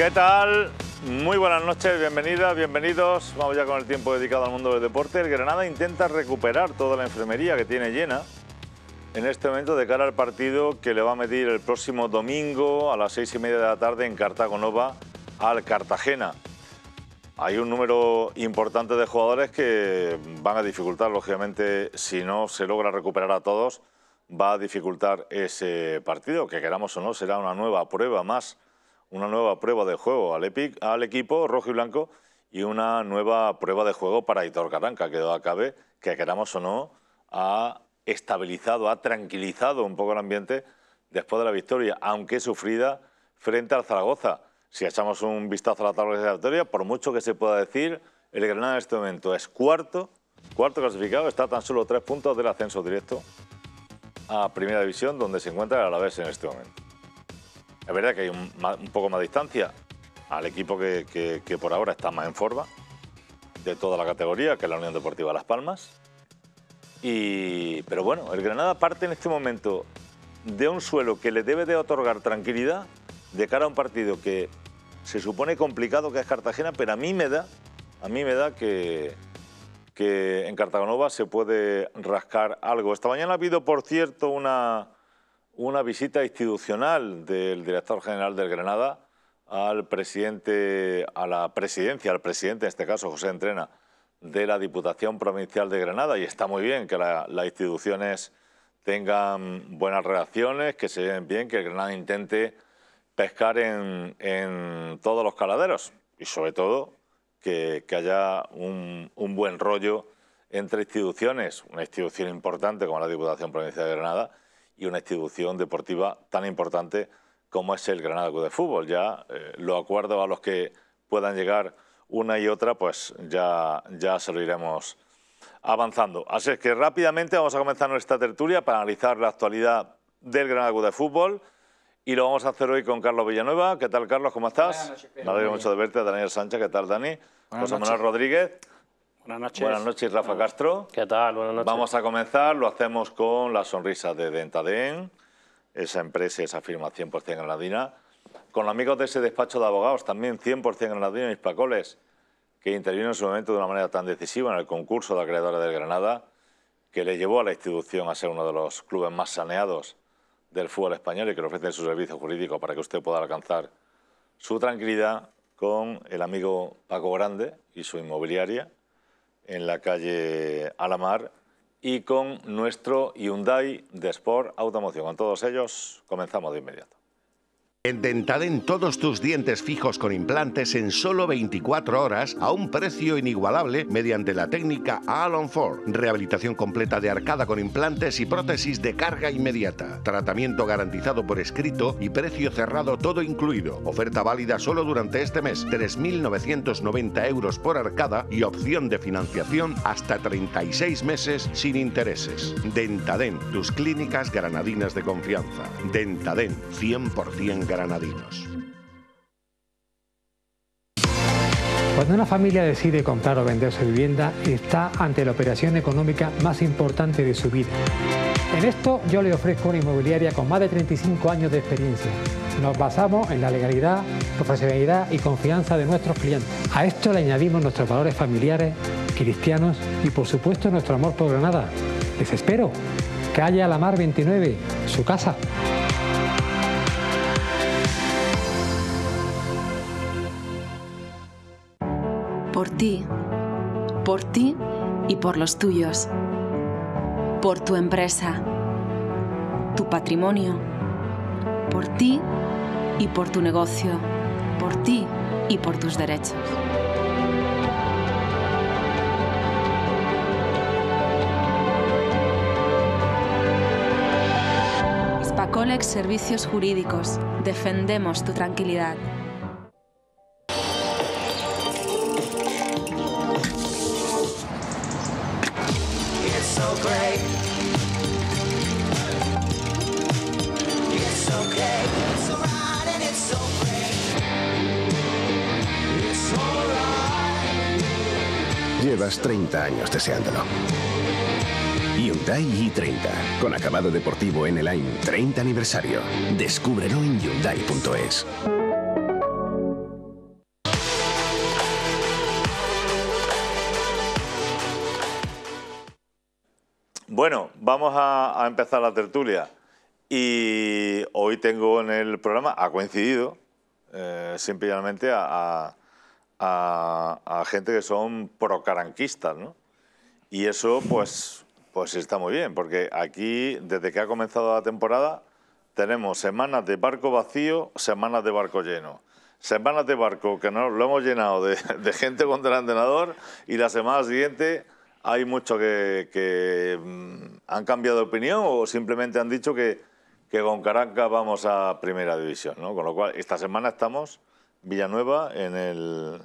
¿Qué tal? Muy buenas noches, bienvenidas, bienvenidos. Vamos ya con el tiempo dedicado al mundo del deporte. El Granada intenta recuperar toda la enfermería que tiene llena en este momento de cara al partido que le va a medir el próximo domingo a las seis y media de la tarde en Cartagonova al Cartagena. Hay un número importante de jugadores que van a dificultar, lógicamente, si no se logra recuperar a todos, va a dificultar ese partido, que queramos o no, será una nueva prueba más una nueva prueba de juego al, equipo rojo y blanco y una nueva prueba de juego para Hitor Carranca, que acabe, que queramos o no, ha estabilizado, ha tranquilizado un poco el ambiente después de la victoria, aunque sufrida frente al Zaragoza. Si echamos un vistazo a la tabla de la historia, por mucho que se pueda decir, el Granada en este momento es cuarto, cuarto clasificado, está tan solo tres puntos del ascenso directo a Primera División, donde se encuentra el Alavés en este momento. Es verdad que hay un, poco más de distancia al equipo que, por ahora está más en forma de toda la categoría, que es la Unión Deportiva Las Palmas. pero bueno, el Granada parte en este momento de un suelo que le debe de otorgar tranquilidad de cara a un partido que se supone complicado que es Cartagena, pero a mí me da, a mí me da que, que en Cartagena se puede rascar algo. Esta mañana ha habido, por cierto, una una visita institucional del director general del Granada al presidente, a la presidencia, al presidente, en este caso José Entrena, de la Diputación Provincial de Granada, y está muy bien que las instituciones tengan buenas relaciones, que se lleven bien, que Granada intente pescar en, todos los caladeros y sobre todo que, haya un, buen rollo entre instituciones, una institución importante como la Diputación Provincial de Granada y una institución deportiva tan importante como es el Granada Club de Fútbol. Ya eh, lo acuerdo a los que puedan llegar una y otra, pues ya, ya se lo iremos avanzando. Así es que rápidamente vamos a comenzar nuestra tertulia para analizar la actualidad del Granada Club de Fútbol y lo vamos a hacer hoy con Carlos Villanueva. ¿Qué tal, Carlos? ¿Cómo estás? Me alegro mucho de verte. Daniel Sánchez, ¿qué tal, Dani? José Manuel Rodríguez. Buenas noches. Buenas noches, Rafa Castro. ¿Qué tal? Buenas noches. Vamos a comenzar, lo hacemos con la sonrisa de Dentadén, esa empresa, esa firma 100% granadina, con los amigos de ese despacho de abogados, también 100% granadina, Pacoles, que intervino en su momento de una manera tan decisiva en el concurso de acreedores del Granada, que le llevó a la institución a ser uno de los clubes más saneados del fútbol español y que le ofrecen su servicio jurídico para que usted pueda alcanzar su tranquilidad con el amigo Paco Grande y su inmobiliaria, en la calle Alamar y con nuestro Hyundai de Sport Automoción. Con todos ellos comenzamos de inmediato. En en todos tus dientes fijos con implantes en solo 24 horas a un precio inigualable mediante la técnica Alon 4. Rehabilitación completa de arcada con implantes y prótesis de carga inmediata. Tratamiento garantizado por escrito y precio cerrado todo incluido. Oferta válida solo durante este mes. 3.990 euros por arcada y opción de financiación hasta 36 meses sin intereses. Dentadent, tus clínicas granadinas de confianza. Dentadent, 100% granadinos. Cuando una familia decide comprar o vender su vivienda, está ante la operación económica más importante de su vida. En esto yo le ofrezco una inmobiliaria con más de 35 años de experiencia. Nos basamos en la legalidad, profesionalidad y confianza de nuestros clientes. A esto le añadimos nuestros valores familiares, cristianos y por supuesto nuestro amor por Granada. Les espero. ...que haya la Mar 29, su casa. por ti, por ti y por los tuyos, por tu empresa, tu patrimonio, por ti y por tu negocio, por ti y por tus derechos. Spacolex Servicios Jurídicos, defendemos tu tranquilidad. 30 años deseándolo. Hyundai i30, con acabado deportivo en el año 30 aniversario. Descúbrelo en Hyundai.es. Bueno, vamos a, empezar la tertulia. Y hoy tengo en el programa, ha coincidido, eh, simplemente a, a a, gente que son pro ¿no? Y eso, pues, pues está muy bien, porque aquí, desde que ha comenzado la temporada, tenemos semanas de barco vacío, semanas de barco lleno. Semanas de barco que no, lo hemos llenado de, gente con el entrenador y la semana siguiente hay muchos que, mm, han cambiado de opinión o simplemente han dicho que, con Caranca vamos a primera división. ¿no? Con lo cual, esta semana estamos Villanueva en el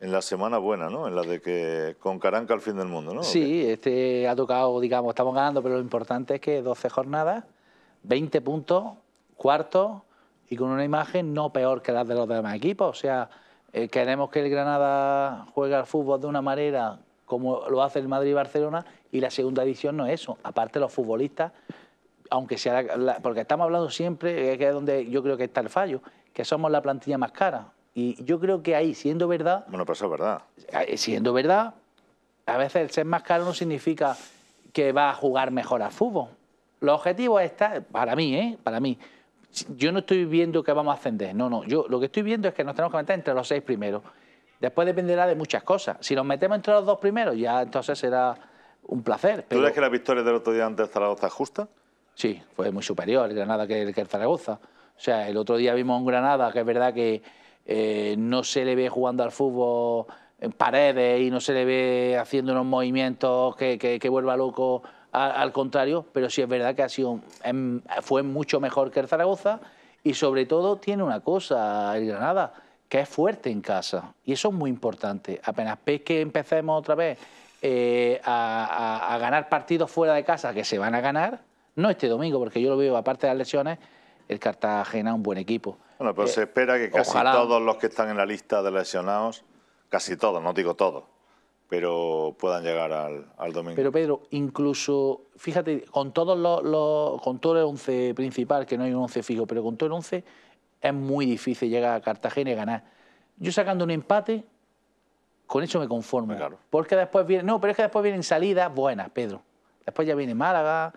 en la semana buena, ¿no? En la de que con Caranca al fin del mundo, ¿no? Sí, este ha tocado, digamos, estamos ganando, pero lo importante es que 12 jornadas, 20 puntos, cuarto y con una imagen no peor que la de los demás equipos. O sea, eh, queremos que el Granada juegue al fútbol de una manera como lo hace el Madrid y Barcelona y la segunda edición no es eso. Aparte los futbolistas, aunque sea porque estamos hablando siempre, eh, que es donde yo creo que está el fallo, que somos la plantilla más cara. Y yo creo que ahí, siendo verdad... Bueno, pero es verdad. Eh, siendo verdad, a veces el ser más caro no significa que va a jugar mejor al fútbol. Los objetivos están, para mí, ¿eh? Para mí. Yo no estoy viendo que vamos a ascender, no, no. Yo lo que estoy viendo es que nos tenemos que meter entre los seis primeros. Después dependerá de muchas cosas. Si nos metemos entre los dos primeros, ya entonces será un placer. ¿Tú crees que la victoria del otro día ante el Zaragoza es justa? Sí, fue muy superior el Granada que el, que el Zaragoza. O sea, el otro día vimos en Granada que es verdad que eh, no se le ve jugando al fútbol en paredes y no se le ve haciendo unos movimientos que, vuelva loco al, contrario, pero sí es verdad que ha sido, em, fue mucho mejor que el Zaragoza y sobre todo tiene una cosa el Granada, que es fuerte en casa y eso es muy importante. Apenas ves que empecemos otra vez eh, a ganar partidos fuera de casa, que se van a ganar, no este domingo, porque yo lo veo aparte de las lesiones, el Cartagena es un buen equipo. Bueno, pero eh, se espera que casi todos los que están en la lista de lesionados, casi todos, no digo todos, pero puedan llegar al, domingo. Pero Pedro, incluso, fíjate, con todos los, con todo el once principal, que no hay un once fijo, pero con todo el once es muy difícil llegar a Cartagena y ganar. Yo sacando un empate, con eso me conformo. Claro. Porque después viene, no, pero es que después vienen salidas buenas, Pedro. Después ya viene Málaga,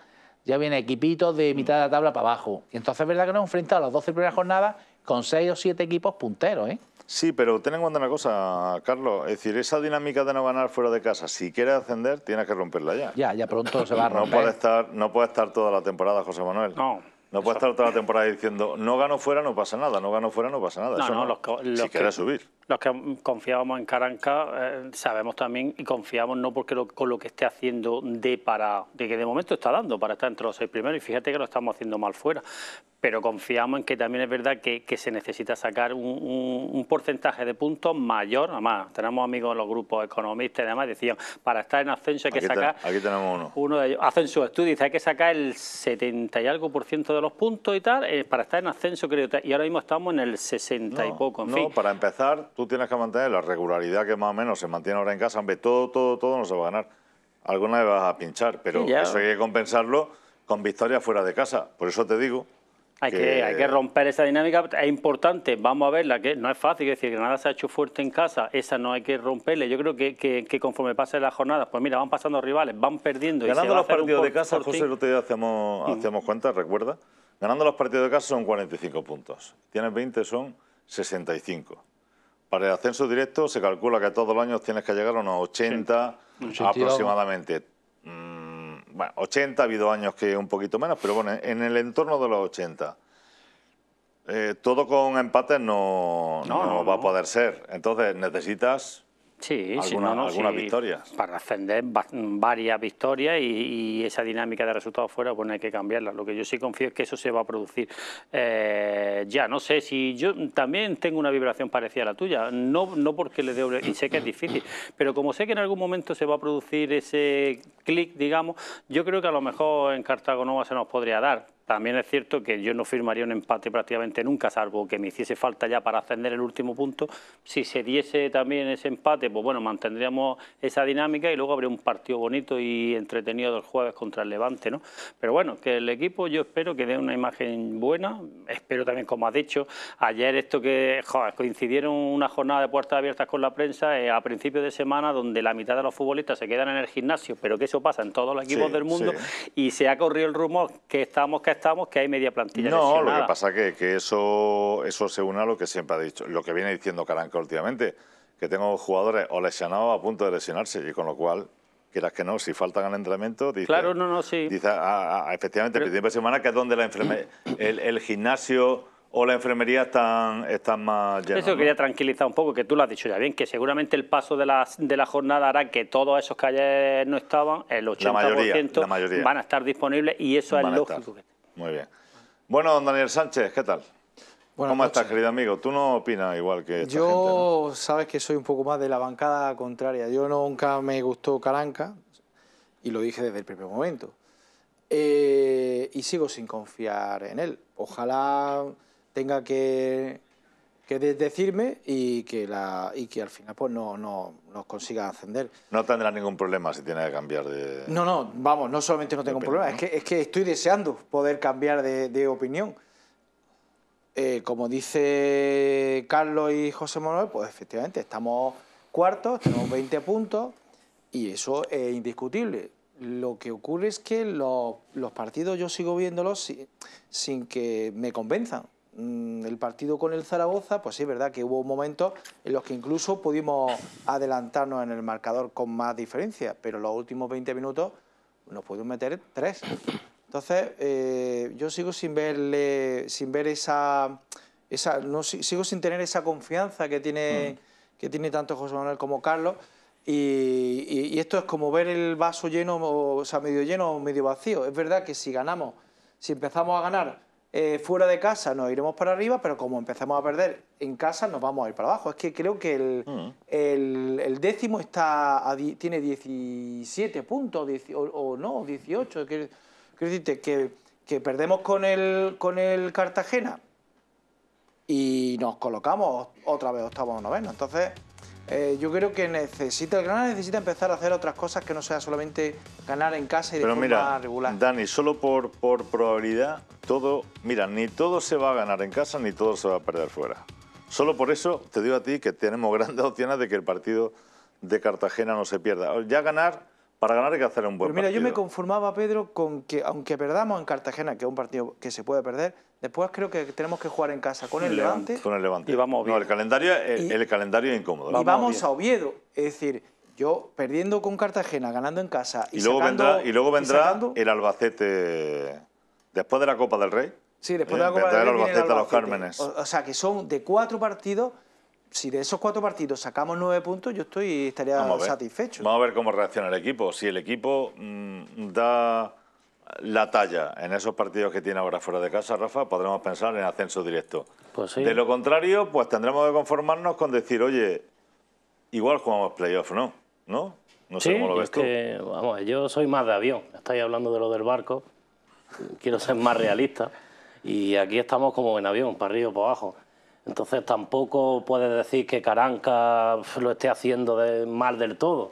ya viene equipito de mitad de la tabla para abajo. Y entonces es verdad que nos enfrentado a las 12 primeras jornadas con 6 o 7 equipos punteros, ¿eh? Sí, pero ten en cuenta una cosa, Carlos, es decir, esa dinámica de no ganar fuera de casa, si quieres ascender, tienes que romperla ya. Ya, ya pronto se va a romper. No puede estar, no puede estar toda la temporada, José Manuel. No. No puede estar toda la temporada diciendo, no gano fuera, no pasa nada, no gano fuera, no pasa nada. No, Eso no, los si subir. Los que confiábamos en Caranca, eh, sabemos también y confiamos no porque con lo que esté haciendo de para, de que de momento está dando para estar entre los seis primeros y fíjate que lo estamos haciendo mal fuera, pero confiamos en que también es verdad que, que se necesita sacar un, un, porcentaje de puntos mayor. Además, tenemos amigos en los grupos economistas y demás, decían, para estar en ascenso hay que sacar... aquí tenemos uno. Uno de ellos hacen su estudio hay que sacar el 70 y algo por ciento de los puntos y tal, eh, para estar en ascenso, creo, y ahora mismo estamos en el 60 y poco, no, para empezar, tú tienes que mantener la regularidad que más o menos se mantiene ahora en casa, aunque todo, todo, todo no se va a ganar. Alguna vez vas a pinchar, pero eso hay que compensarlo con victorias fuera de casa. Por eso te digo hay que, romper esa dinámica, es importante, vamos a verla, que no es fácil, decir que nada se ha hecho fuerte en casa, esa no hay que romperle, yo creo que, conforme pasen las jornadas, pues mira, van pasando rivales, van perdiendo. Ganando los partidos de casa, José, el otro día hacemos, cuenta, ¿recuerda? Ganando los partidos de casa son 45 puntos, tienes 20 son 65. Para el ascenso directo se calcula que todos los años tienes que llegar a unos 80 aproximadamente bueno, 80, ha habido años que un poquito menos, pero bueno, en el entorno de los 80. Eh, todo con empate no va a poder ser. Entonces necesitas Sí, algunas victorias. Para ascender varias victorias y, esa dinámica de resultados fuera, pues hay que cambiarla. Lo que yo sí confío es que eso se va a producir. Eh, ya, no sé si yo también tengo una vibración parecida a la tuya, no, no porque le dé, y sé que es difícil, pero como sé que en algún momento se va a producir ese clic, digamos, yo creo que a lo mejor en Cartago Nova se nos podría dar, también es cierto que yo no firmaría un empate prácticamente nunca, salvo que me hiciese falta ya para ascender el último punto. Si se diese también ese empate, pues bueno, mantendríamos esa dinámica y luego habría un partido bonito y entretenido del jueves contra el Levante, ¿no? Pero bueno, que el equipo yo espero que dé una imagen buena, espero también, como has dicho, ayer esto que coincidieron una jornada de puertas abiertas con la prensa eh, a principios de semana donde la mitad de los futbolistas se quedan en el gimnasio, pero que eso pasa en todos los equipos del mundo y se ha corrido el rumor que estamos que estamos, que hay media plantilla No, lo que pasa es que, que, eso, eso se une a lo que siempre ha dicho, lo que viene diciendo Caranca últimamente, que tengo jugadores o lesionados a punto de lesionarse, y con lo cual quieras que no, si faltan al entrenamiento, dice, claro, no, no, sí. dice ah, ah, ah, efectivamente, el de semana que es donde la el, gimnasio o la enfermería están, están más llenos. Eso quería tranquilizar un poco, que tú lo has dicho ya bien, que seguramente el paso de la, de la jornada hará que todos esos que ayer no estaban, el 80% van a estar disponibles y eso es lógico. Muy bien. Bueno, don Daniel Sánchez, ¿qué tal? ¿Cómo estás, querido amigo? Tú no opinas igual que esta Yo, sabes que soy un poco más de la bancada contraria. Yo nunca me gustó Caranca, y lo dije desde el primer momento. Eh, y sigo sin confiar en él. Ojalá tenga que que decirme y que, al final pues no, no, no ascender. No tendrá ningún problema si tiene que cambiar de... No, no, vamos, no solamente no tengo un problema, Es, que, es que estoy deseando poder cambiar de, opinión. Eh, como dice Carlos y José Manuel, pues efectivamente estamos cuartos, tenemos 20 puntos y eso es indiscutible. Lo que ocurre es que los, partidos yo sigo viéndolos sin que me convenzan. Mm, el partido con el Zaragoza, pues sí, es verdad que hubo momentos en los que incluso pudimos adelantarnos en el marcador con más diferencia, pero los últimos 20 minutos nos pudimos meter tres. Entonces, eh, yo sigo sin verle, sin ver esa, no, sigo sin tener esa confianza que tiene, mm. que tiene tanto José Manuel como Carlos. Y, esto es como ver el vaso lleno, o sea, medio lleno o medio vacío. Es verdad que si ganamos, si empezamos a ganar eh, fuera de casa nos iremos para arriba, pero como empezamos a perder en casa nos vamos a ir para abajo. Es que creo que el, mm. décimo está tiene 17 puntos, o, no, 18. que, perdemos con el, con el Cartagena y nos colocamos otra vez octavo o noveno. Entonces... Eh, yo creo que necesita, el Granada necesita empezar a hacer otras cosas que no sea solamente ganar en casa y de forma regular. Dani, solo por, por probabilidad, todo, mira, ni todo se va a ganar en casa ni todo se va a perder fuera. Solo por eso te digo a ti que tenemos grandes opciones de que el partido de Cartagena no se pierda. Ya ganar para ganar hay que hacer un buen partido. mira, yo me conformaba, Pedro, con que aunque perdamos en Cartagena, que es un partido que se puede perder, después creo que tenemos que jugar en casa con el Levante. Con el Levante. Y vamos a No, el calendario, el, calendario es incómodo. ¿eh? Y vamos a Oviedo. Es decir, yo perdiendo con Cartagena, ganando en casa. Y, luego vendrá, y luego vendrá el Albacete después de la Copa del Rey. Sí, después de la eh, Copa del Rey. el Albacete a los Cármenes. o sea, que son de cuatro partidos si de esos cuatro partidos sacamos nueve puntos, yo estoy estaría satisfecho. Vamos a ver cómo reacciona el equipo. Si el equipo mm, da la talla en esos partidos que tiene ahora fuera de casa, Rafa, podremos pensar en ascenso directo. Pues de lo contrario, pues tendremos que conformarnos con decir, oye, igual jugamos playoff, ¿no? ¿No? No sé cómo lo ves tú. vamos, yo soy más de avión. Estáis hablando de lo del barco. Quiero ser más realista. Y aquí estamos como en avión, para arriba o para abajo. Entonces tampoco puedes decir que Caranca lo esté haciendo mal del todo.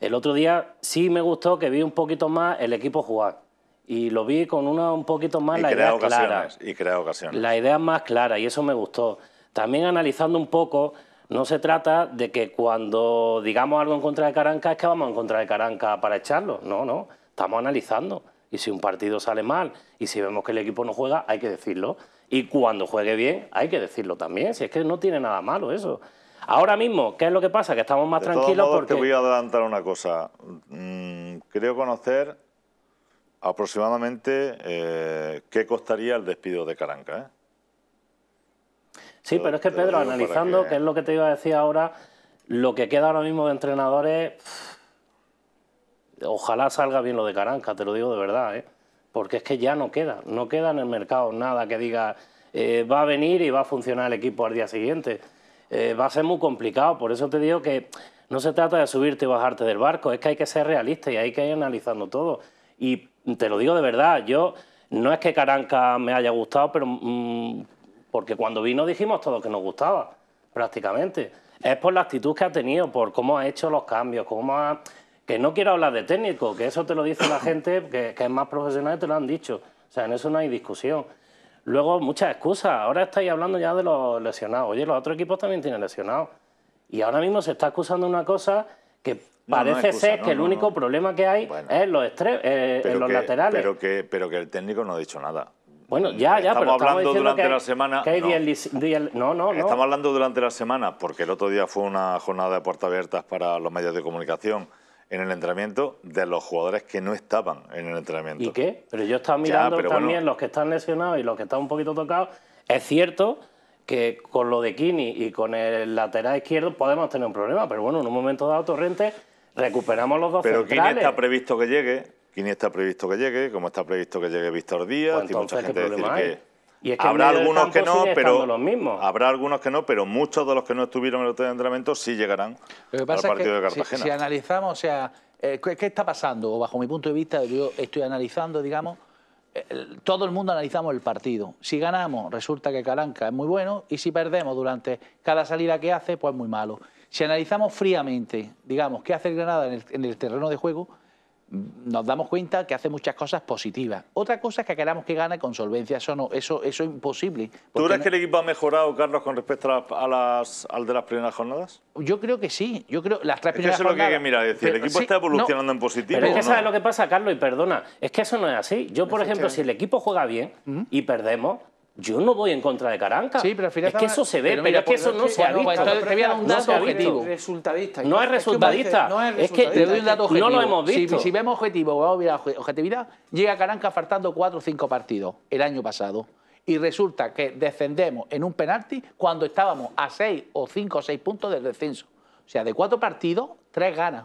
El otro día sí me gustó que vi un poquito más el equipo jugar. Y lo vi con una un poquito más la idea clara. Y crea La idea más clara y eso me gustó. También analizando un poco, no se trata de que cuando digamos algo en contra de Caranca es que vamos en contra de Caranca para echarlo. No, no. Estamos analizando. Y si un partido sale mal y si vemos que el equipo no juega, hay que decirlo. Y cuando juegue bien, hay que decirlo también, si es que no tiene nada malo eso. Ahora mismo, ¿qué es lo que pasa? Que estamos más tranquilos porque... Te voy a adelantar una cosa. Mm, creo conocer aproximadamente eh, qué costaría el despido de Caranca. ¿eh? Sí, pero, es que Pedro, analizando, qué es lo que te iba a decir ahora, lo que queda ahora mismo de entrenadores... Ojalá salga bien lo de Caranca, te lo digo de verdad, ¿eh? porque es que ya no queda, no queda en el mercado nada que diga eh, va a venir y va a funcionar el equipo al día siguiente. Eh, va a ser muy complicado, por eso te digo que no se trata de subirte y bajarte del barco, es que hay que ser realista y hay que ir analizando todo. Y te lo digo de verdad, yo no es que Caranca me haya gustado, pero mm, porque cuando vino dijimos todo que nos gustaba, prácticamente. Es por la actitud que ha tenido, por cómo ha hecho los cambios, cómo ha que no quiero hablar de técnico, que eso te lo dice la gente que, que es más profesional y te lo han dicho. O sea, en eso no hay discusión. Luego, muchas excusas. Ahora estáis hablando ya de los lesionados. Oye, los otros equipos también tienen lesionados. Y ahora mismo se está acusando una cosa que parece ser que el único problema que hay es los eh, en los laterales. Pero que, pero que el técnico no ha dicho nada. Bueno, ya, ya, estamos pero estamos hablando durante la semana. no, Estamos hablando durante la semana, porque el otro día fue una jornada de puertas abiertas para los medios de comunicación en el entrenamiento de los jugadores que no estaban en el entrenamiento. ¿Y qué? Pero yo estaba mirando también los que están lesionados y los que están un poquito tocados. Es cierto que con lo de Kini y con el lateral izquierdo podemos tener un problema, pero bueno, en un momento dado Torrente recuperamos los dos pero centrales. Pero Kini está previsto que llegue, Kini está previsto que llegue, como está previsto que llegue Víctor Díaz, pues mucha gente decir habrá algunos que no, pero habrá algunos que no, pero muchos de los que no estuvieron en el otro entrenamiento sí llegarán al partido de Cartagena. Si, analizamos, o sea, eh, ¿qué, está pasando? O bajo mi punto de vista, yo estoy analizando, digamos, todo el mundo analizamos el partido. Si ganamos, resulta que Calanca es muy bueno, y si perdemos durante cada salida que hace, pues muy malo. Si analizamos fríamente, digamos, qué hace el Granada en el terreno de juego, nos damos cuenta que hace muchas cosas positivas. Otra cosa es que queramos que gane con solvencia, eso no, eso, eso es imposible. ¿Tú crees que el equipo ha mejorado, Carlos, con respecto a las, al de las primeras jornadas? Yo creo que sí, yo creo las que eso es lo que hay que mirar, decir, el equipo está evolucionando en positivo. Pero es que sabes lo que pasa, Carlos, y perdona, es que eso no es así. Yo, por ejemplo, si el equipo juega bien y perdemos, yo no voy en contra de Caranca. es que eso se ve, pero, es que eso no se ha visto. Te voy a dar un dato no objetivo. Resultadista. No es resultadista. es que te doy un dato objetivo. No lo hemos visto. Si, vemos objetivo, vamos a mirar objetividad, llega Caranca faltando cuatro o cinco partidos el año pasado. Y resulta que descendemos en un penalti cuando estábamos a seis o cinco o seis puntos del descenso. O sea, de cuatro partidos, tres ganas.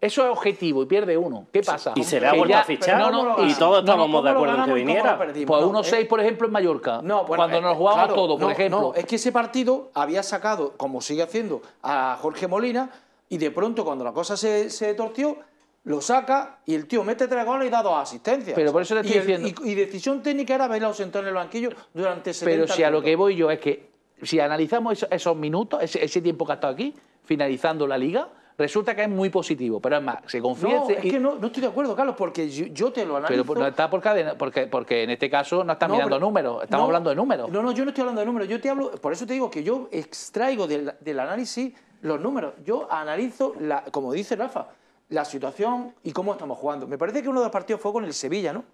Eso es objetivo y pierde uno. ¿Qué pasa? Y se le ha vuelto a fichar. y todos estábamos de acuerdo en que viniera. Pues 1-6, eh. por ejemplo, en Mallorca. No, cuando eh, nos jugamos a todo, por ejemplo. es que ese partido había sacado, como sigue haciendo, a Jorge Molina y de pronto cuando la cosa se, se torció, lo saca y el tío mete tres goles y da dos asistencias. Pero por eso le estoy y diciendo... y, decisión técnica era verlo sentado en el banquillo durante 70 Pero si a lo que voy yo es que si analizamos esos, minutos, ese tiempo que ha estado aquí, finalizando la liga resulta que es muy positivo, pero es más, se confía... No, es que no, no estoy de acuerdo, Carlos, porque yo, te lo analizo... Pero no está por cadena, porque, porque en este caso no están mirando números, estamos hablando de números. No, no, yo no estoy hablando de números, yo te hablo... Por eso te digo que yo extraigo del, del análisis los números, yo analizo, la, como dice Rafa, la situación y cómo estamos jugando. Me parece que uno de los partidos fue con el Sevilla, ¿no?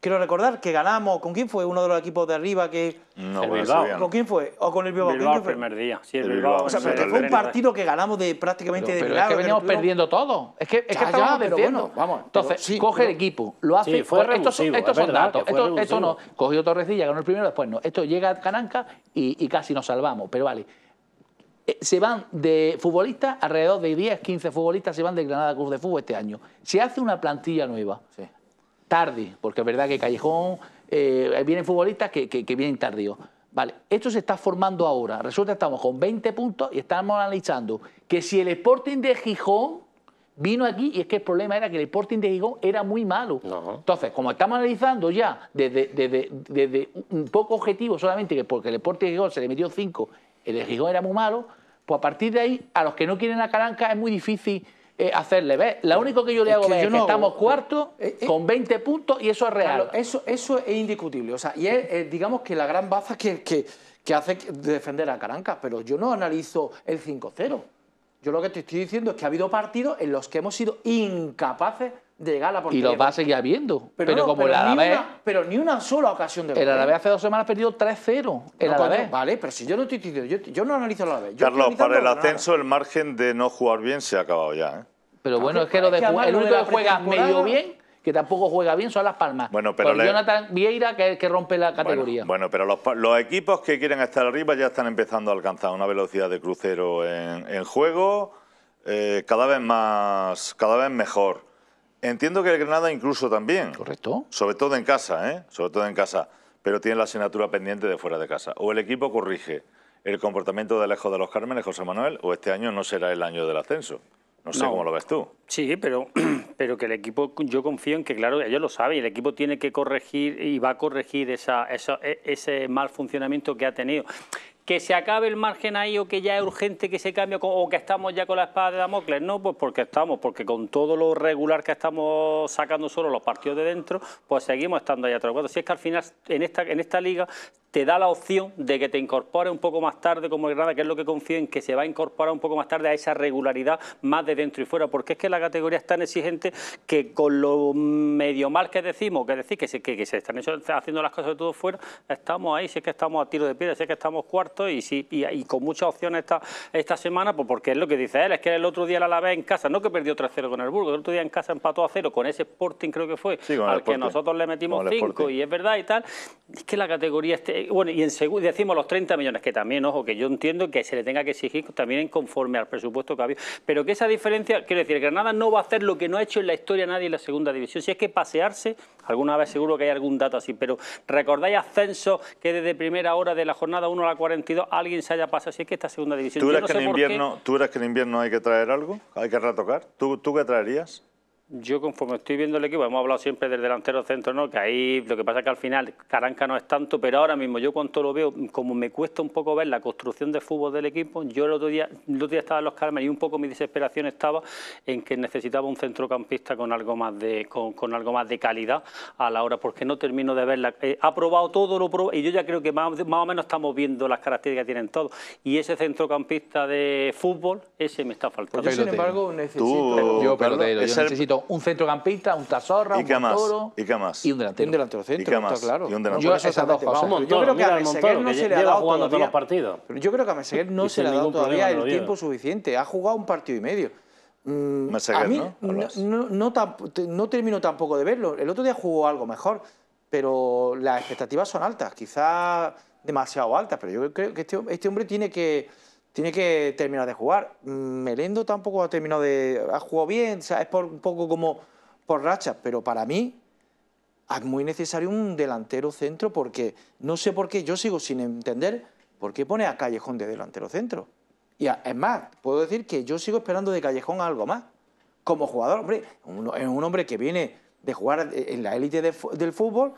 Quiero recordar que ganamos, ¿con quién fue? Uno de los equipos de arriba que... No, el ¿Con quién fue? ¿O con el Bilbao? Bilbao el primer día, sí, el, Bilbao. O sea, pero fue un partido que ganamos de prácticamente pero, de pero Es que veníamos perdiendo todo. Es que, es ya, que estábamos vamos, entonces, coge el equipo, lo hace... Sí, fue pues, estos, son, estos datos. Esto, no, cogió Torrecilla, no el primero, después no. Esto llega a Cananca y, casi nos salvamos, pero vale eh, se van de futbolistas, alrededor de 10, 15 futbolistas se van de Granada Club de Fútbol este año. Se hace una plantilla nueva. Sí tarde, porque es verdad que Callejón, eh, vienen futbolistas que, vienen tardíos. Vale, esto se está formando ahora. Resulta que estamos con 20 puntos y estamos analizando que si el Sporting de Gijón vino aquí y es que el problema era que el Sporting de Gijón era muy malo. Entonces, como estamos analizando ya desde, un poco objetivo solamente, que porque el Sporting de Gijón se le metió 5, el de Gijón era muy malo, pues a partir de ahí, a los que no quieren la caranca es muy difícil eh, hacerle. ver. Lo único que yo le hago es que, no, que estamos eh, cuarto eh, con 20 puntos y eso es real. eso, eso es indiscutible. O sea, y es, digamos que la gran baza que, que, que hace defender a Carancas, pero yo no analizo el 5-0. Yo lo que te estoy diciendo es que ha habido partidos en los que hemos sido incapaces y los va a seguir habiendo. Pero, como el Alavés... pero ni una sola ocasión de gol. El ¿eh? Alavés hace dos semanas ha perdido 3-0. El Vale, pero si yo no estoy... Yo, yo no analizo el Alavés. Carlos, para el ascenso el margen de no jugar bien se ha acabado ya, ¿eh? Pero bueno, es que, lo de, el único que juega medio bien que tampoco juega bien son las palmas. Bueno, pero Jonathan Vieira que, rompe la categoría. Bueno, pero los, equipos que quieren estar arriba ya están empezando a alcanzar una velocidad de crucero en, juego eh, cada vez más, cada vez mejor. Entiendo que el Granada incluso también. Correcto. Sobre todo en casa, ¿eh? Sobre todo en casa. Pero tiene la asignatura pendiente de fuera de casa. O el equipo corrige el comportamiento de Alejo de los Cármenes, José Manuel, o este año no será el año del ascenso. No sé cómo lo ves tú. Sí, pero, pero que el equipo, yo confío en que, claro, ellos lo saben, y el equipo tiene que corregir y va a corregir esa, e, ese mal funcionamiento que ha tenido que se acabe el margen ahí o que ya es urgente que se cambie o que estamos ya con la espada de Damocles. No, pues porque estamos, porque con todo lo regular que estamos sacando solo los partidos de dentro, pues seguimos estando ahí atrapados, Si es que al final en esta, en esta liga te da la opción de que te incorpore un poco más tarde como el Granada, que es lo que confío en que se va a incorporar un poco más tarde a esa regularidad más de dentro y fuera, porque es que la categoría es tan exigente que con lo medio mal que decimos, que decir que se, que se están haciendo las cosas de todo fuera, estamos ahí, si es que estamos a tiro de piedra, si es que estamos cuarto y, sí, con muchas opciones esta, esta semana, pues porque es lo que dice él, es que el otro día la lavé en casa, no que perdió 3-0 con el Burgos, el otro día en casa empató a 0 con ese Sporting creo que fue, al que nosotros le metimos 5 y es verdad y tal, es que la categoría, este, bueno, y en decimos los 30 millones, que también, ojo, que yo entiendo que se le tenga que exigir también conforme al presupuesto que había pero que esa diferencia, quiero decir, que Granada no va a hacer lo que no ha hecho en la historia nadie en la segunda división, si es que pasearse, alguna vez seguro que hay algún dato así, pero recordáis Ascenso que desde primera hora de la jornada 1 a la 40 alguien se haya pasado así que esta segunda división. ¿Tú que, en invierno, ¿tú crees que en invierno hay que traer algo? ¿Hay que retocar? ¿Tú, tú qué traerías? Yo conforme estoy viendo el equipo, hemos hablado siempre del delantero centro, ¿no? que ahí lo que pasa es que al final Caranca no es tanto, pero ahora mismo yo cuanto lo veo, como me cuesta un poco ver la construcción de fútbol del equipo, yo el otro día, estaba en los Carmen y un poco mi desesperación estaba en que necesitaba un centrocampista con algo más de, con, algo más de calidad a la hora, porque no termino de verla. Eh, ha probado todo, lo probado, y yo ya creo que más, o menos estamos viendo las características que tienen todos. Y ese centrocampista de fútbol, ese me está faltando. sin embargo, necesito un centrocampista, un Tazorra, un toro, ¿Y qué más? Y un delantero. un delantero centro, claro. Y un Yo creo que a Meseguer no se le ha dado yo creo que a no se le ha dado todavía el tiempo suficiente. Ha jugado un partido y medio. Mm, a mí ¿no? No, termino tampoco de verlo. El otro día jugó algo mejor, pero las expectativas son altas, quizás demasiado altas, pero yo creo que este, este hombre tiene que tiene que terminar de jugar. Melendo tampoco ha terminado de. ha jugado bien, o sea, es por, un poco como por rachas, pero para mí es muy necesario un delantero centro porque no sé por qué, yo sigo sin entender por qué pone a Callejón de delantero centro. Y es más, puedo decir que yo sigo esperando de Callejón algo más. Como jugador, hombre, es un hombre que viene de jugar en la élite del fútbol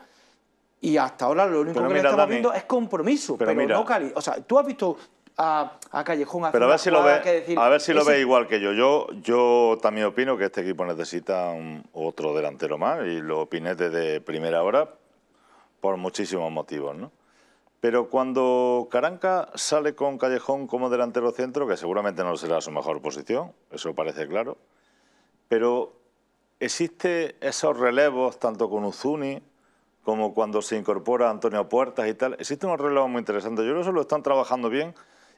y hasta ahora lo único que le estamos viendo es compromiso, pero, no Cali. O sea, tú has visto a, Callejón a Pero a ver si lo ve, a ver si lo ve igual que yo. yo. Yo también opino que este equipo necesita otro delantero más y lo opiné desde primera hora por muchísimos motivos, Pero cuando Caranca sale con Callejón como delantero centro, que seguramente no será su mejor posición, eso parece claro, pero existe esos relevos tanto con Uzuni como cuando se incorpora Antonio Puertas y tal, existe unos relevos muy interesantes. Yo creo que eso lo están trabajando bien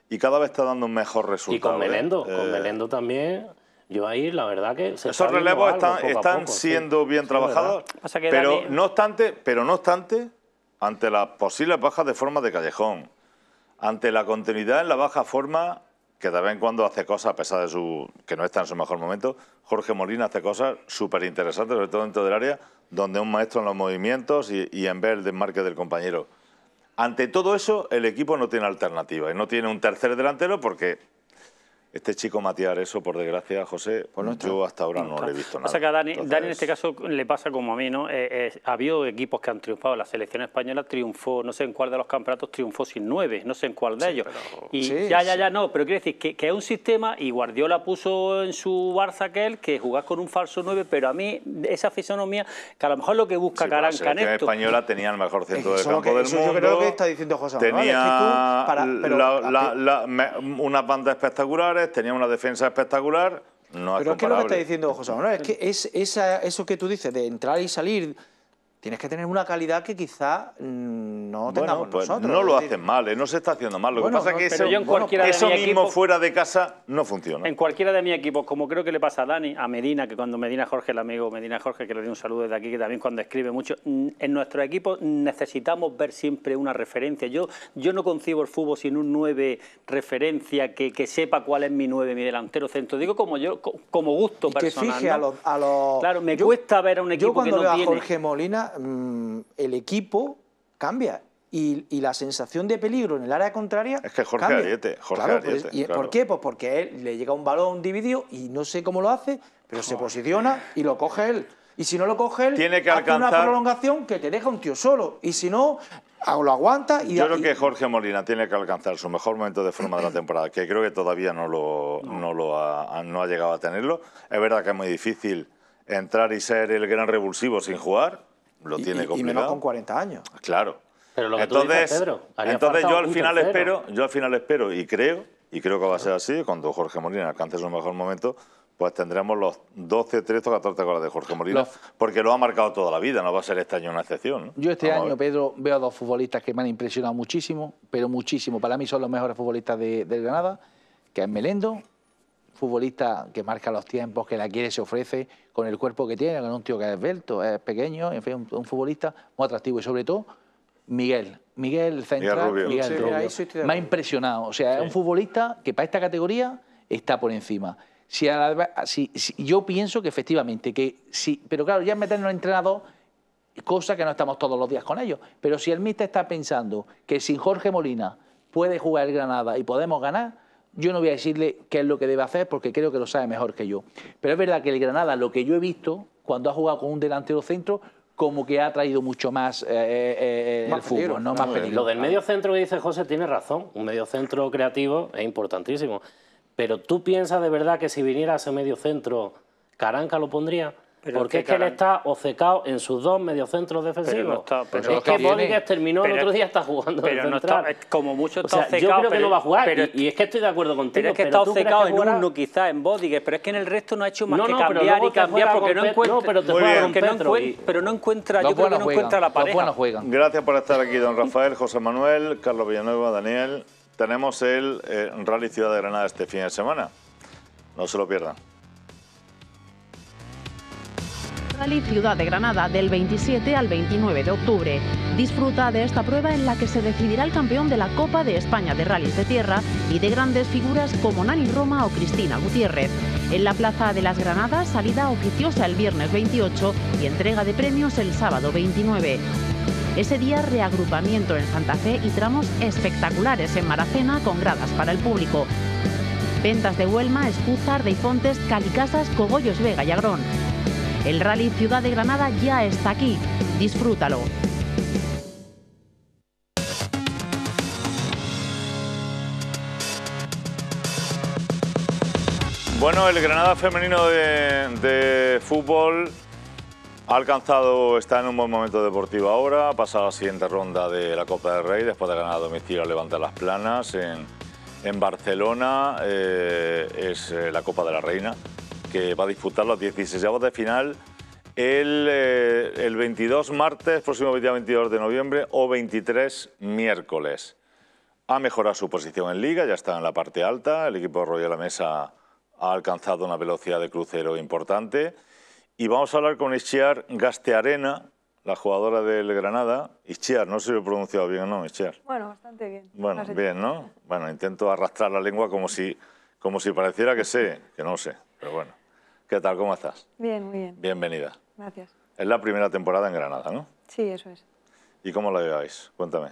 y cada vez está dando un mejor resultado. Y con ¿eh? Melendo, con eh, Melendo también. Yo ahí, la verdad que... Esos relevos están, siendo bien trabajados, pero, no obstante, pero no obstante, ante las posibles bajas de forma de callejón, ante la continuidad en la baja forma, que de vez en cuando hace cosas, a pesar de su que no está en su mejor momento, Jorge Molina hace cosas súper interesantes, sobre todo dentro del área, donde un maestro en los movimientos y, y en ver el desmarque del compañero. Ante todo eso, el equipo no tiene alternativa. Y no tiene un tercer delantero porque este chico matear eso por desgracia, José, bueno pues yo hasta ahora no, le he visto nada. O sea que a Dani, Dani en este caso le pasa como a mí, ¿no? Eh, eh, ha habido equipos que han triunfado, la selección española triunfó, no sé en cuál de los campeonatos triunfó sin nueve, no sé en cuál de ellos. Y ya, ya, ya, no, pero quiere decir que, es un sistema, y Guardiola puso en su Barça aquel, que jugás con un falso nueve, pero a mí esa fisonomía, que a lo mejor lo que busca Caranca La española tenía el mejor centro de campo del mundo. Yo creo que está diciendo José Tenía unas espectaculares, tenía una defensa espectacular, no Pero es, que lo que está diciendo José Manuel, es que es eso que tú dices de entrar y salir tienes que tener una calidad que quizá mm, no tengamos pues, No lo hacen mal, ¿eh? no se está haciendo mal. Lo que pasa es que eso, mismo fuera de casa no funciona. En cualquiera de mis equipos, como creo que le pasa a Dani, a Medina, que cuando Medina Jorge, el amigo Medina Jorge, que le doy un saludo desde aquí, que también cuando escribe mucho, mm, en nuestro equipo necesitamos ver siempre una referencia. Yo, yo no concibo el fútbol sin un 9 referencia que, sepa cuál es mi 9, mi delantero centro. Digo como yo, como gusto y que Fije a los, Claro, me cuesta ver a un equipo que no tiene... Jorge Molina Mm, el equipo cambia. Y, la sensación de peligro en el área contraria. Es que Jorge cambia. Ariete. Pues, ¿Por qué? Pues porque él le llega un balón dividido y no sé cómo lo hace, pero se posiciona y lo coge él. Y si no lo coge él, tiene que alcanzar una prolongación que te deja un tío solo. Y si no, lo aguanta y... Yo creo que Jorge Molina tiene que alcanzar su mejor momento de forma de la temporada, que creo que todavía no, lo, no lo ha, no ha llegado a tenerlo. Es verdad que es muy difícil entrar y ser el gran revulsivo sin jugar, lo y, tiene menos con 40 años. Claro. Pero lo que entonces, entonces yo al final espero, yo al final espero y creo, y creo que va a ser así, cuando Jorge Molina alcance su mejor momento, pues tendremos los 12, 13 o 14 goles de Jorge Molina, porque lo ha marcado toda la vida, no va a ser este año una excepción. Yo este año, Pedro, veo a dos futbolistas que me han impresionado muchísimo, pero muchísimo. Para mí son los mejores futbolistas del Granada, que es Melendo futbolista que marca los tiempos, que la quiere, se ofrece, con el cuerpo que tiene, con un tío que es esbelto, es pequeño, en fin, un, futbolista muy atractivo y sobre todo Miguel. Miguel Central, Miguel, Me ha impresionado. O sea, es un futbolista que para esta categoría está por encima. Si, yo pienso que efectivamente, que pero claro, ya meternos en entrenador, cosa que no estamos todos los días con ellos. Pero si el míster está pensando que sin Jorge Molina puede jugar el Granada y podemos ganar, yo no voy a decirle qué es lo que debe hacer porque creo que lo sabe mejor que yo. Pero es verdad que el Granada, lo que yo he visto, cuando ha jugado con un delantero centro, como que ha traído mucho más, eh, eh, eh, el fútbol, ¿no? Más peligro. Lo del medio centro que dice José tiene razón. Un medio centro creativo es importantísimo. Pero tú piensas de verdad que si viniera ese medio centro, Caranca lo pondría porque es que él está obcecado en sus dos mediocentros defensivos. es que Bodegas terminó el otro día, está jugando pero como mucho está Yo creo que no va a jugar, y, es que estoy de acuerdo contigo. Pero es que está obcecado en uno, quizás, en Bodegas. pero es que en el resto no ha hecho más que cambiar y cambiar porque no encuentra... pero no encuentra, yo creo que no encuentra la pareja. Gracias por estar aquí, don Rafael, José Manuel, Carlos Villanueva, Daniel. Tenemos el eh, Rally Ciudad de Granada este fin de semana. No se lo pierdan. Rally Ciudad de Granada del 27 al 29 de octubre. Disfruta de esta prueba en la que se decidirá el campeón de la Copa de España de Rallys de Tierra y de grandes figuras como Nani Roma o Cristina Gutiérrez. En la Plaza de las Granadas, salida oficiosa el viernes 28 y entrega de premios el sábado 29. Ese día reagrupamiento en Santa Fe y tramos espectaculares en Maracena con gradas para el público. Ventas de Huelma, Escúzar, Deifontes, Calicasas, Cogollos Vega y Agrón. El Rally Ciudad de Granada ya está aquí. Disfrútalo. Bueno, el Granada femenino de, fútbol ha alcanzado, está en un buen momento deportivo ahora, pasado a la siguiente ronda de la Copa del Rey, después de ganar a domicilio Levanta las Planas en, Barcelona, eh, es eh, la Copa de la Reina, que va a disputar los 16 de final el, 22 eh, martes, próximo día 22 de noviembre, o 23 miércoles. Ha mejorado su posición en liga, ya está en la parte alta, el equipo de Royal La Mesa ha alcanzado una velocidad de crucero importante. Y vamos a hablar con Ischiar Gastearena, la jugadora del Granada. Ischiar, no sé si lo he pronunciado bien o no, Ischiar. Bueno, bastante bien. Bueno, bien, ¿no? Bueno, intento arrastrar la lengua como si, como si pareciera que sé, que no sé bueno. ¿Qué tal? ¿Cómo estás? Bien, muy bien. Bienvenida. Gracias. Es la primera temporada en Granada, ¿no? Sí, eso es. ¿Y cómo la lleváis? Cuéntame.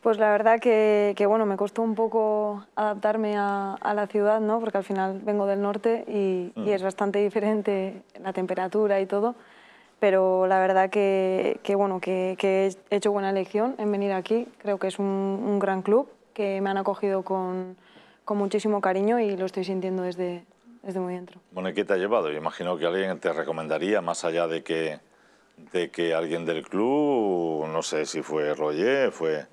Pues la verdad que, bueno, me costó un poco adaptarme a, la ciudad, ¿no? Porque al final vengo del norte y, mm. es bastante diferente la temperatura y todo. Pero la verdad que, bueno, que, he hecho buena elección en venir aquí. Creo que es un, gran club que me han acogido con, muchísimo cariño y lo estoy sintiendo desde, desde muy dentro. Bueno, qué te ha llevado? Yo imagino que alguien te recomendaría, más allá de que, de que alguien del club, no sé si fue Roger, fue,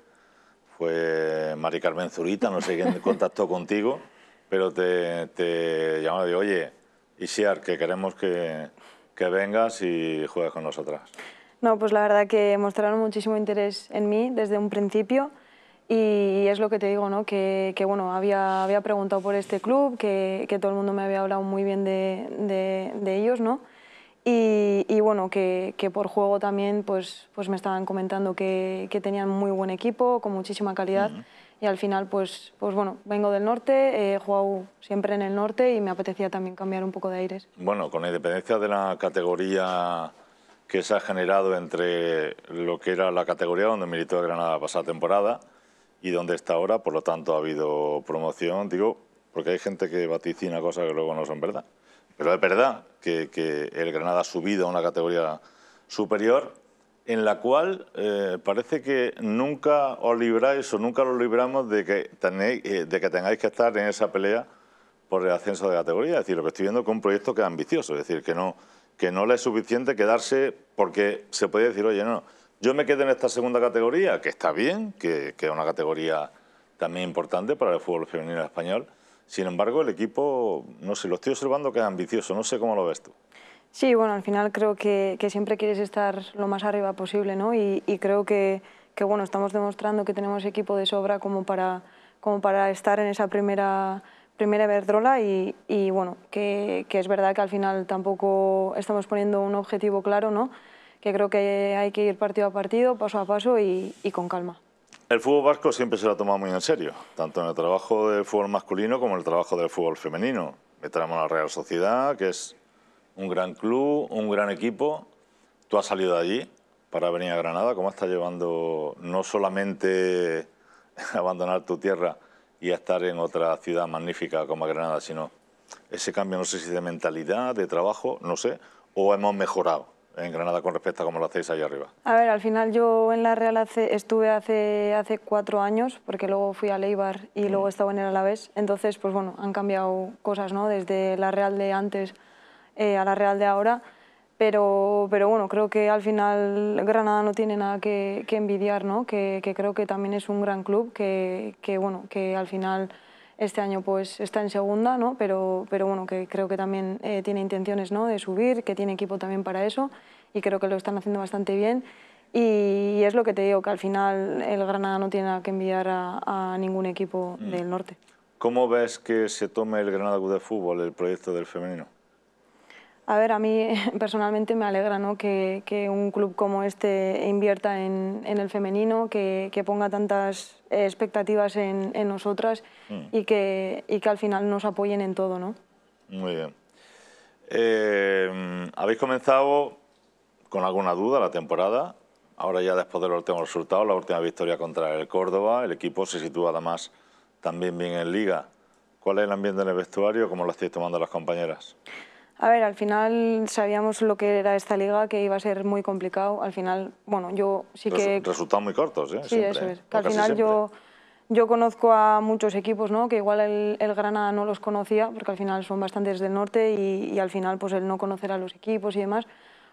fue Mari Carmen Zurita, no sé quién contactó contigo, pero te, te llamaron de, oye, Isiar, que queremos que, que vengas y juegues con nosotras. No, pues la verdad que mostraron muchísimo interés en mí desde un principio y es lo que te digo, ¿no? que, bueno, había, había preguntado por este club, que, que, todo el mundo me había hablado muy bien de, de, ellos, ¿no? y, bueno, que, que, por juego también pues, pues me estaban comentando que, tenían muy buen equipo, con muchísima calidad, y al final pues, pues bueno, vengo del norte, he jugado siempre en el norte y me apetecía también cambiar un poco de aires. Bueno, con independencia de la categoría que se ha generado entre lo que era la categoría donde militó Granada pasada temporada, y dónde está ahora, por lo tanto ha habido promoción, digo, porque hay gente que vaticina cosas que luego no son verdad. Pero es verdad que, el Granada ha subido a una categoría superior en la cual eh, parece que nunca os libráis o nunca lo libramos de que, tenéis, eh, de que tengáis que estar en esa pelea por el ascenso de categoría. Es decir, lo que estoy viendo es un proyecto que es ambicioso, es decir, que no, que no le es suficiente quedarse porque se puede decir, oye, no yo me quedé en esta segunda categoría, que está bien, que, es una categoría también importante para el fútbol femenino español. Sin embargo, el equipo, no sé, lo estoy observando que es ambicioso, no sé cómo lo ves tú. Sí, bueno, al final creo que, siempre quieres estar lo más arriba posible, ¿no? Y, creo que, bueno, estamos demostrando que tenemos equipo de sobra como para, como para estar en esa primera primera verdrola y, bueno, que, que es verdad que al final tampoco estamos poniendo un objetivo claro, ¿no? que creo que hay que ir partido a partido, paso a paso y, con calma. El fútbol vasco siempre se lo ha tomado muy en serio, tanto en el trabajo del fútbol masculino como en el trabajo del fútbol femenino. a la Real Sociedad, que es un gran club, un gran equipo. Tú has salido de allí para venir a Granada. ¿Cómo estás llevando no solamente abandonar tu tierra y estar en otra ciudad magnífica como Granada, sino ese cambio, no sé si de mentalidad, de trabajo, no sé, o hemos mejorado? en Granada con respecto a cómo lo hacéis ahí arriba? A ver, al final yo en la Real estuve hace, hace cuatro años, porque luego fui a Leibar y mm. luego estaba en el Alavés, entonces pues bueno, han cambiado cosas, ¿no? Desde la Real de antes eh, a la Real de ahora, pero, pero bueno, creo que al final Granada no tiene nada que, envidiar, ¿no? Que, creo que también es un gran club, que, que bueno, que al final este año pues está en segunda, ¿no? pero, pero bueno, que creo que también eh, tiene intenciones ¿no? de subir, que tiene equipo también para eso y creo que lo están haciendo bastante bien. Y es lo que te digo, que al final el Granada no tiene que enviar a, ningún equipo mm. del norte. ¿Cómo ves que se tome el Granada de Fútbol, el proyecto del femenino? A ver, a mí personalmente me alegra ¿no? que, un club como este invierta en, el femenino, que, ponga tantas expectativas en, nosotras mm. y, que, y que al final nos apoyen en todo. ¿no? Muy bien. Eh, habéis comenzado con alguna duda la temporada. Ahora ya después de los últimos resultados, la última victoria contra el Córdoba, el equipo se sitúa además también bien en liga. ¿Cuál es el ambiente en el vestuario? ¿Cómo lo estáis tomando las compañeras? A ver, al final sabíamos lo que era esta liga, que iba a ser muy complicado. Al final, bueno, yo sí que... Resultados muy cortos, ¿eh? Sí, eso es. ¿eh? al final yo, yo conozco a muchos equipos, ¿no? Que igual el, Granada no los conocía, porque al final son bastantes del norte y, al final pues el no conocer a los equipos y demás,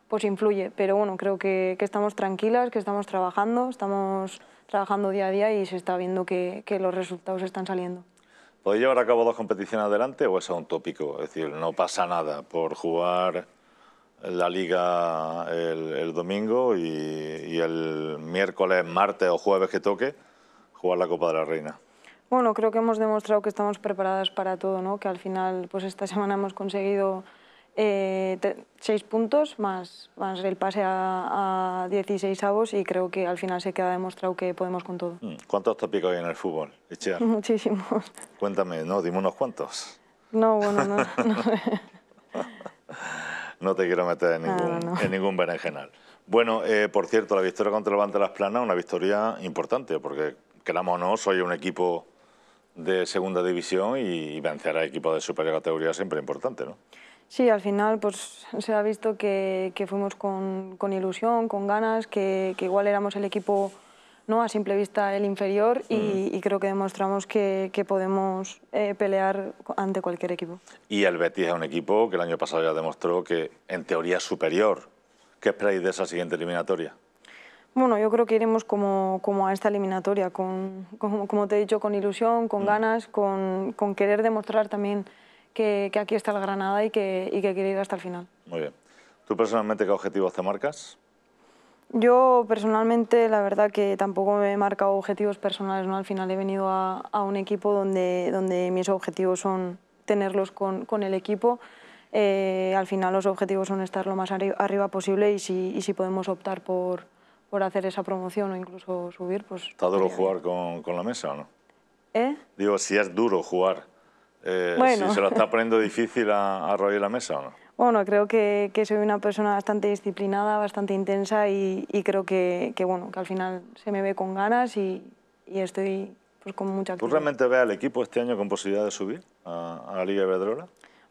pues influye. Pero bueno, creo que, estamos tranquilas, que estamos trabajando, estamos trabajando día a día y se está viendo que los resultados están saliendo. ¿Podéis llevar a cabo dos competiciones adelante o es un tópico? Es decir, no pasa nada por jugar la liga el, domingo y, el miércoles, martes o jueves que toque, jugar la Copa de la Reina. Bueno, creo que hemos demostrado que estamos preparadas para todo, que al final pues esta semana hemos conseguido eh, seis puntos más, más el pase a, a, 16 avos y creo que al final se queda demostrado que podemos con todo. Mm, ¿Cuántos tópicos hay en el fútbol, Echea? Muchísimos. Cuéntame, ¿no? Dime unos cuantos. No, bueno, no. No, no te quiero meter en ningún, En ningún berenjenal. Bueno, eh, por cierto, la victoria contra el de Las Planas, una victoria importante, porque queramos o no, soy un equipo de segunda división y vencer a equipos de superior categoría siempre importante, ¿no? Sí, al final pues, se ha visto que, fuimos con, ilusión, con ganas, que, igual éramos el equipo ¿no? a simple vista el inferior y, mm. creo que demostramos que, podemos eh, pelear ante cualquier equipo. Y el Betis es un equipo que el año pasado ya demostró que en teoría es superior. ¿Qué esperáis de esa siguiente eliminatoria? Bueno, yo creo que iremos como, a esta eliminatoria, con, como, te he dicho, con ilusión, con mm. ganas, con, con querer demostrar también que, aquí está el Granada y que, que quiere ir hasta el final. Muy bien. ¿Tú personalmente qué objetivos te marcas? Yo personalmente, la verdad que tampoco me he marcado objetivos personales, ¿no? Al final he venido a, un equipo donde, donde mis objetivos son tenerlos con, con el equipo. Eh, al final los objetivos son estar lo más arriba posible y si, si podemos optar por, por, hacer esa promoción o incluso subir, pues... ¿Está duro jugar con, con la mesa o no? ¿Eh? Digo, si es duro jugar eh, ¿Si se lo está poniendo difícil a, a Roy la mesa o no? Bueno, creo que, soy una persona bastante disciplinada, bastante intensa y, creo que, bueno, que al final se me ve con ganas y, estoy pues, con mucha ¿Tú realmente ves al equipo este año con posibilidad de subir a, la Liga de Iberdrola?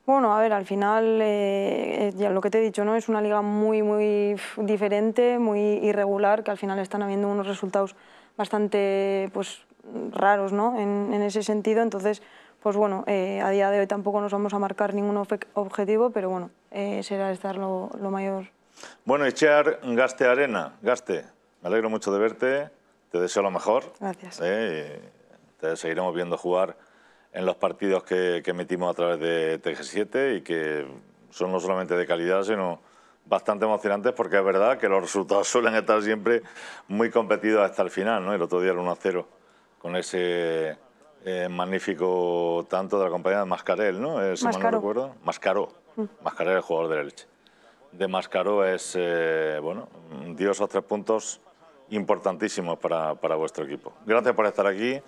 Bueno, a ver, al final, eh, eh, ya lo que te he dicho, ¿no? es una liga muy, muy diferente, muy irregular, que al final están habiendo unos resultados bastante pues, raros ¿no? en, en ese sentido. Entonces, pues bueno, eh, a día de hoy tampoco nos vamos a marcar ningún objetivo, pero bueno, eh, será estar lo, mayor. Bueno, Echear Gaste Arena, Gaste, me alegro mucho de verte, te deseo lo mejor. Gracias. Eh, te seguiremos viendo jugar en los partidos que, que emitimos a través de TG7 y que son no solamente de calidad, sino bastante emocionantes porque es verdad que los resultados suelen estar siempre muy competidos hasta el final, ¿no? El otro día el 1-0 con ese magnífico tanto de la compañía de Mascarel, ¿no? Eh, si no recuerdo. Mm. Mascaró. el jugador del Elche. De Mascaró es, eh, bueno, dio esos tres puntos importantísimos para, para, vuestro equipo. Gracias por estar aquí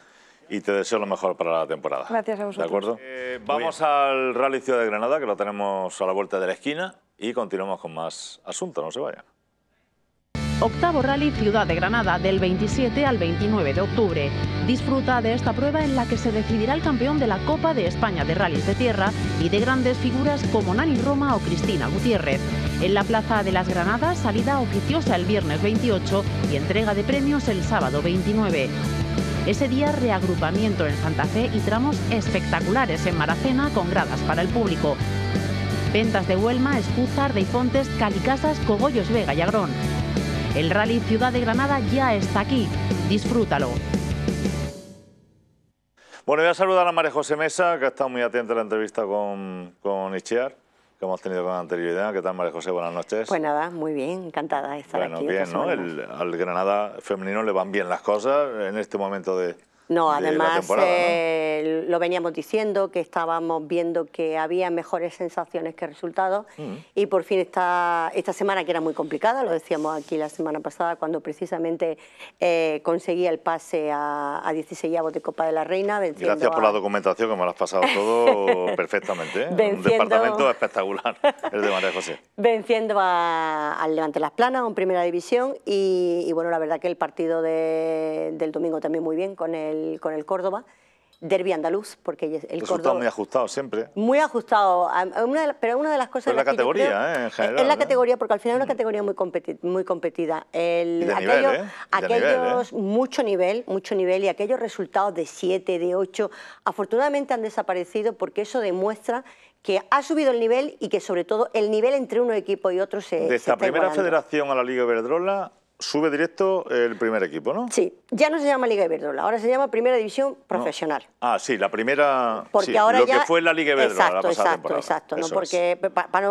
y te deseo lo mejor para la temporada. Gracias a vosotros. ¿De acuerdo? Eh, vamos al Rally Ciudad de Granada, que lo tenemos a la vuelta de la esquina, y continuamos con más asuntos, no se vayan octavo rally Ciudad de Granada del 27 al 29 de octubre. Disfruta de esta prueba en la que se decidirá el campeón de la Copa de España de Rallys de Tierra y de grandes figuras como Nani Roma o Cristina Gutiérrez. En la Plaza de las Granadas, salida oficiosa el viernes 28 y entrega de premios el sábado 29. Ese día reagrupamiento en Santa Fe y tramos espectaculares en Maracena con gradas para el público. Ventas de Huelma, Escúzar, Deifontes, Calicasas, Cogollos Vega y Agrón. El Rally Ciudad de Granada ya está aquí. Disfrútalo. Bueno, voy a saludar a María José Mesa, que ha estado muy atenta a la entrevista con, con que hemos tenido con anterioridad. ¿Qué tal, María José? Buenas noches. Pues nada, muy bien, encantada de estar aquí. Bueno, bien, ¿no? al Granada femenino le van bien las cosas en este momento de, no, además eh, lo veníamos diciendo, que estábamos viendo que había mejores sensaciones que resultados mm. y por fin esta, esta semana, que era muy complicada, lo decíamos aquí la semana pasada, cuando precisamente eh, conseguía el pase a, a 16 de Copa de la Reina. Gracias por la documentación, que me lo has pasado todo perfectamente. ¿eh? Un departamento espectacular, el de María José. Venciendo al Levante Las Planas, en Primera División, y, bueno, la verdad que el partido del domingo también muy bien con el con el Córdoba, ...derby andaluz, porque el Córdoba... muy ajustado siempre. Muy ajustado, pero una de las cosas... la categoría, ¿eh? en Es la ¿eh? categoría, porque al final es una mm. categoría muy, muy competida. El, ¿eh? aquellos, mucho nivel, mucho nivel, y aquellos resultados de 7, de 8, afortunadamente han desaparecido porque eso demuestra que ha subido el nivel y que sobre todo el nivel entre uno equipo y otro se... Desde la primera federación a la Liga Iberdrola sube directo el primer equipo, ¿no? Sí, ya no se llama Liga Iberdrola, ahora se llama Primera División Profesional. Ah, sí, la primera... Porque ahora lo que fue la Liga Iberdrola exacto, exacto, Exacto, no porque,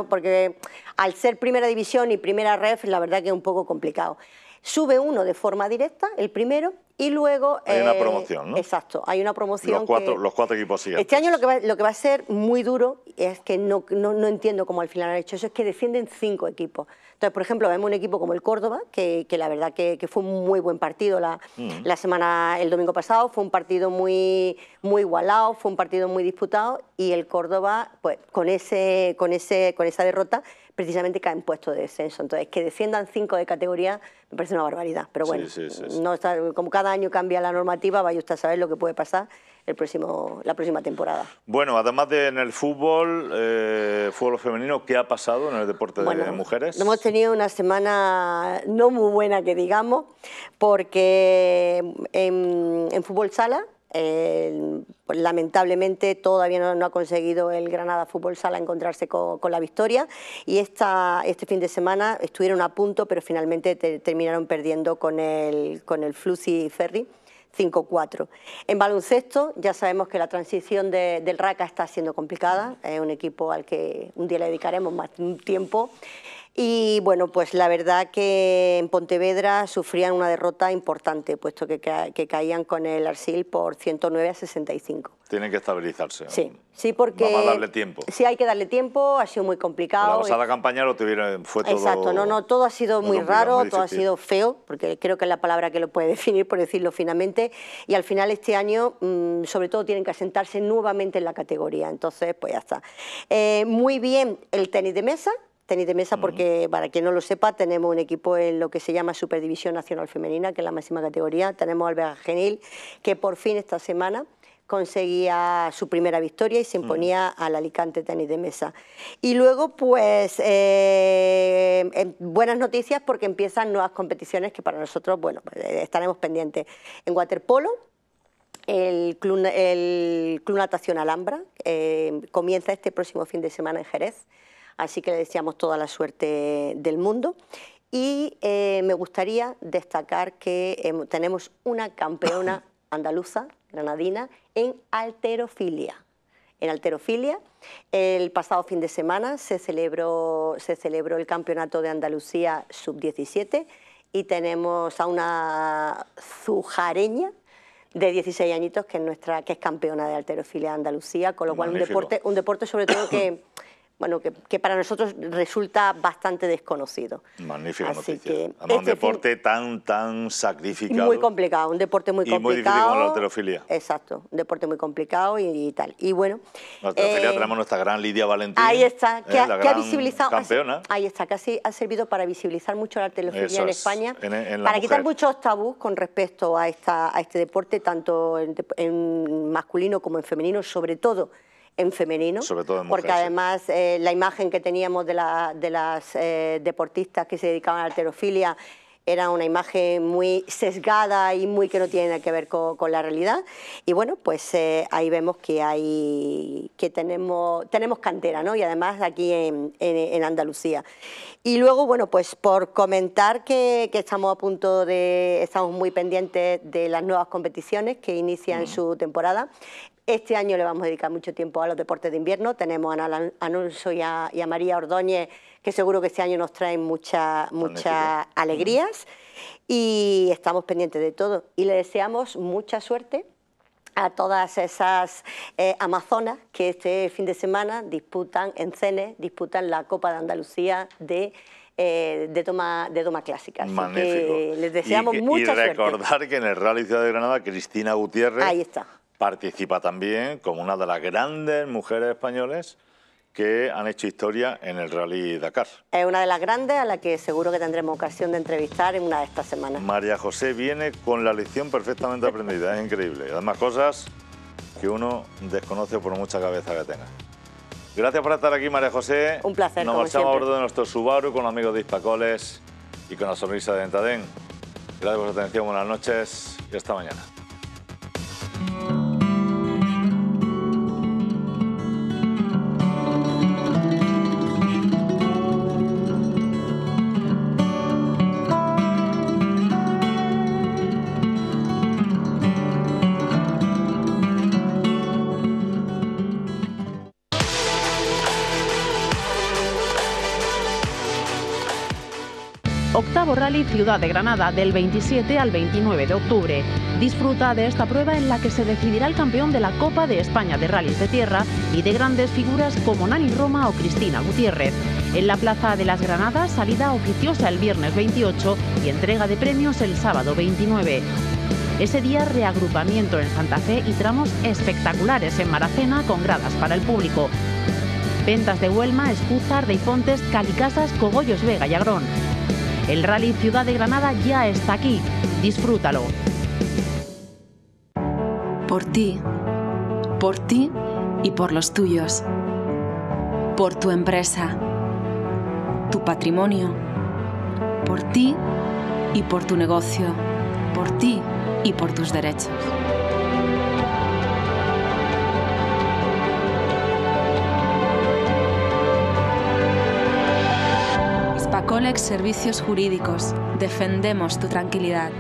porque al ser Primera División y Primera Ref, la verdad que es un poco complicado. Sube uno de forma directa, el primero, y luego... Hay una eh, promoción, ¿no? Exacto, hay una promoción. Los cuatro, los cuatro equipos siguen Este año lo que, va, a ser muy duro, es que no, entiendo cómo al final han hecho eso, es que defienden cinco equipos. Entonces, por ejemplo, vemos un equipo como el Córdoba, que, la verdad que, fue un muy buen partido mm. la, semana, el domingo pasado, fue un partido muy, muy igualado, fue un partido muy disputado, y el Córdoba, pues con, ese, con, ese, con esa derrota, precisamente caen puestos de descenso. Entonces, que desciendan cinco de categoría me parece una barbaridad. Pero bueno, no como cada año cambia la normativa, vaya usted a saber lo que puede pasar el próximo, la próxima temporada. Bueno, además de en el fútbol, eh, fútbol femenino, ¿qué ha pasado en el deporte de mujeres? Hemos tenido una semana no muy buena, que digamos, porque en fútbol sala lamentablemente todavía no, ha conseguido el Granada Fútbol Sala encontrarse con, la victoria y esta, este fin de semana estuvieron a punto pero finalmente terminaron perdiendo con el, con el Ferry 5-4. En baloncesto ya sabemos que la transición del RACA está siendo complicada, es un equipo al que un día le dedicaremos más tiempo y bueno, pues la verdad que en Pontevedra sufrían una derrota importante, puesto que, caían con el Arsil por 109 a 65. Tienen que estabilizarse. Sí, sí, porque... Vamos a darle tiempo. Sí, hay que darle tiempo, ha sido muy complicado. La pasada campaña lo tuvieron, fue todo... Exacto, no, no, todo ha sido muy, raro, todo ha sido feo, porque creo que es la palabra que lo puede definir, por decirlo finamente, y al final este año, mm, sobre todo, tienen que asentarse nuevamente en la categoría, entonces, pues ya está. Eh, muy bien el tenis de mesa, tenis de mesa, porque para quien no lo sepa, tenemos un equipo en lo que se llama Superdivisión Nacional Femenina, que es la máxima categoría. Tenemos al Vega Genil, que por fin esta semana conseguía su primera victoria y se mm. imponía al Alicante tenis de mesa. Y luego, pues, eh, buenas noticias porque empiezan nuevas competiciones que para nosotros, bueno, pues, eh, estaremos pendientes. En waterpolo, el Club, Natación Alhambra eh, comienza este próximo fin de semana en Jerez así que le deseamos toda la suerte del mundo. Y eh, me gustaría destacar que em, tenemos una campeona andaluza, granadina, en alterofilia. En alterofilia, el pasado fin de semana se celebró, se celebró el Campeonato de Andalucía Sub-17 y tenemos a una zujareña de 16 añitos que es, nuestra, que es campeona de alterofilia de Andalucía, con lo cual un deporte, un deporte sobre todo que... bueno, que, para nosotros resulta bastante desconocido. Magnífica noticia. un este deporte tan, tan sacrificado. Muy complicado, un deporte muy complicado. Y muy difícil con la Exacto, un deporte muy complicado y, tal. Y bueno... La alterofilia eh, tenemos nuestra gran Lidia Valentín. Ahí está, ¿eh? que, ha, visibilizado... Campeona. Ahí está, que ha servido para visibilizar mucho la teleofilia en España, para quitar muchos tabús con respecto a, esta, a este deporte, tanto en masculino como en femenino, sobre todo en femenino, Sobre todo porque además eh, la imagen que teníamos de, las eh, deportistas que se dedicaban a la alterofilia era una imagen muy sesgada y muy que no tiene que ver con, la realidad. Y bueno, pues eh, ahí vemos que hay que tenemos, tenemos cantera, ¿no? Y además aquí en, Andalucía. Y luego, bueno, pues por comentar que, estamos a punto de, estamos muy pendientes de las nuevas competiciones que inician mm. su temporada. Este año le vamos a dedicar mucho tiempo a los deportes de invierno. Tenemos a Anulso y a, María Ordóñez, que seguro que este año nos traen muchas muchas alegrías. Y estamos pendientes de todo. Y le deseamos mucha suerte a todas esas eh, amazonas que este fin de semana disputan en CENE, disputan la Copa de Andalucía de eh, toma, clásica. Así Que les deseamos mucha suerte... y recordar que en el Rally de Granada, Cristina Gutiérrez. Ahí está participa también como una de las grandes mujeres españolas que han hecho historia en el Rally Dakar. Es una de las grandes a la que seguro que tendremos ocasión de entrevistar en una de estas semanas. María José viene con la lección perfectamente aprendida, es increíble. Además, cosas que uno desconoce por mucha cabeza que tenga. Gracias por estar aquí, María José. Un placer, Nos marchamos a bordo de nuestro Subaru con amigos de Hispacoles y con la sonrisa de Entadén. Gracias por su atención, buenas noches y hasta mañana. Rally Ciudad de Granada del 27 al 29 de octubre. Disfruta de esta prueba en la que se decidirá el campeón de la Copa de España de Rallys de Tierra y de grandes figuras como Nani Roma o Cristina Gutiérrez. En la Plaza de las Granadas, salida oficiosa el viernes 28 y entrega de premios el sábado 29. Ese día reagrupamiento en Santa Fe y tramos espectaculares en Maracena con gradas para el público. Ventas de Huelma, Escúzar, Deifontes, Calicasas, Cogollos Vega y Agrón. El Rally Ciudad de Granada ya está aquí. Disfrútalo. Por ti, por ti y por los tuyos. Por tu empresa, tu patrimonio. Por ti y por tu negocio. Por ti y por tus derechos. Servicios Jurídicos. Defendemos tu tranquilidad.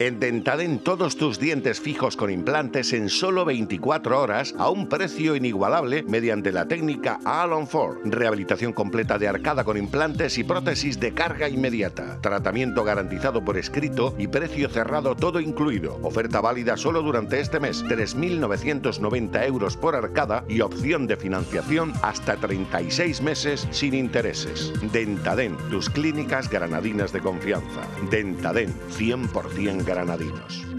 En en todos tus dientes fijos con implantes en solo 24 horas a un precio inigualable mediante la técnica Alon 4 Rehabilitación completa de arcada con implantes y prótesis de carga inmediata. Tratamiento garantizado por escrito y precio cerrado todo incluido. Oferta válida solo durante este mes. 3.990 euros por arcada y opción de financiación hasta 36 meses sin intereses. Dentaden, tus clínicas granadinas de confianza. Dentaden, 100% granadinos.